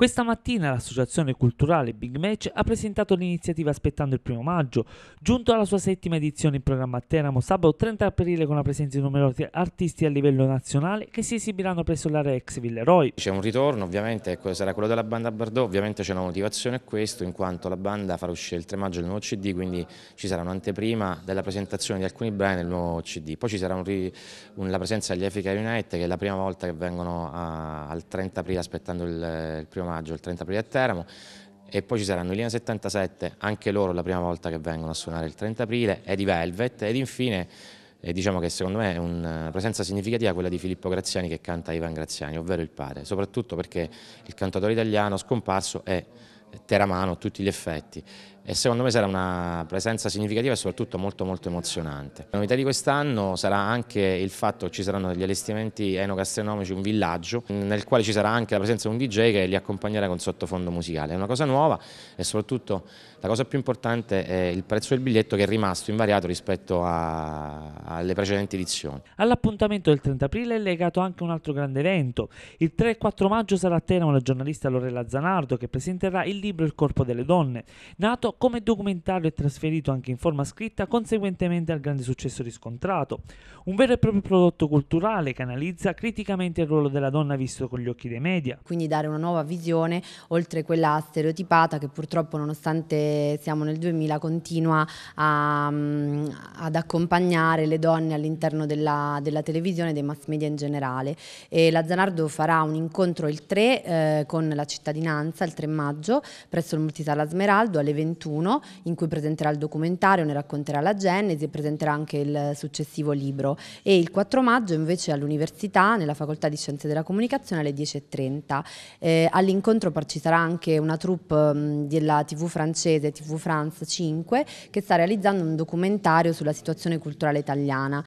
Questa mattina l'associazione culturale Big Match ha presentato l'iniziativa aspettando il primo maggio, giunto alla sua settima edizione in programma a Teramo sabato 30 aprile con la presenza di numerosi artisti a livello nazionale che si esibiranno presso l'area ex Villeroi. C'è un ritorno ovviamente, ecco, sarà quello della banda Bardot, ovviamente c'è una motivazione a questo in quanto la banda farà uscire il 3 maggio il nuovo CD, quindi ci sarà un'anteprima della presentazione di alcuni brani del nuovo CD, poi ci sarà un ri... un... la presenza degli Africa United che è la prima volta che vengono a... al 30 aprile aspettando il, il primo maggio maggio il 30 aprile a Teramo e poi ci saranno i Linea 77, anche loro la prima volta che vengono a suonare il 30 aprile, ed i Velvet ed infine e eh, diciamo che secondo me è una eh, presenza significativa quella di Filippo Graziani che canta Ivan Graziani, ovvero il padre, soprattutto perché il cantatore italiano scomparso è teramano a tutti gli effetti e secondo me sarà una presenza significativa e soprattutto molto molto emozionante. La novità di quest'anno sarà anche il fatto che ci saranno degli allestimenti enogastronomici, un villaggio, nel quale ci sarà anche la presenza di un DJ che li accompagnerà con sottofondo musicale. È una cosa nuova e soprattutto la cosa più importante è il prezzo del biglietto che è rimasto invariato rispetto a... alle precedenti edizioni. All'appuntamento del 30 aprile è legato anche un altro grande evento. Il 3 e 4 maggio sarà a Teramo la giornalista Lorella Zanardo che presenterà il libro Il corpo delle donne, nato come documentario e trasferito anche in forma scritta conseguentemente al grande successo riscontrato, un vero e proprio prodotto culturale che analizza criticamente il ruolo della donna visto con gli occhi dei media. Quindi dare una nuova visione oltre quella stereotipata che purtroppo nonostante siamo nel 2000 continua a, mm, ad accompagnare le donne all'interno della, della, televisione e dei mass media in generale. E la Zanardo farà un incontro il 3 eh, con la cittadinanza il 3 maggio presso il Multisala Smeraldo alle 20 2021 in cui presenterà il documentario, ne racconterà la genesi e presenterà anche il successivo libro e il 4 maggio invece all'università nella facoltà di scienze della comunicazione alle 10.30. Eh, all'incontro ci sarà anche una troupe mm, della tv francese, TV France 5 che sta realizzando un documentario sulla situazione culturale italiana